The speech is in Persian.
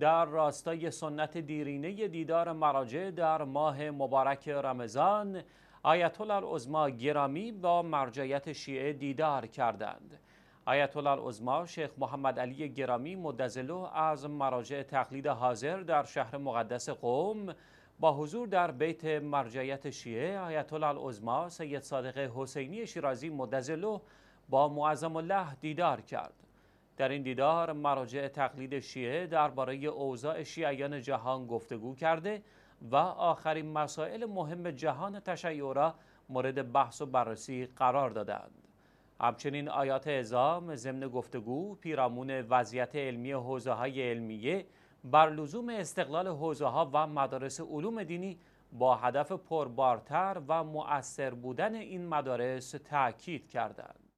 در راستای سنت دیرینه دیدار مراجع در ماه مبارک رمضان آیت الله گرامی با مرجعیت شیعه دیدار کردند آیت الله شیخ محمد علی گرامی مدزلو از مراجع تقلید حاضر در شهر مقدس قوم با حضور در بیت مرجعیت شیعه آیت الله سید صادق حسینی شیرازی مدزلو با معظم الله دیدار کرد در این دیدار مراجع تقلید شیعه درباره اوضاع شیعیان جهان گفتگو کرده و آخرین مسائل مهم جهان تشیع را مورد بحث و بررسی قرار دادند. همچنین آیات اعزام ضمن گفتگو پیرامون وضعیت علمی حوزه های علمیه بر لزوم استقلال حوزه ها و مدارس علوم دینی با هدف پربارتر و مؤثر بودن این مدارس تاکید کردند.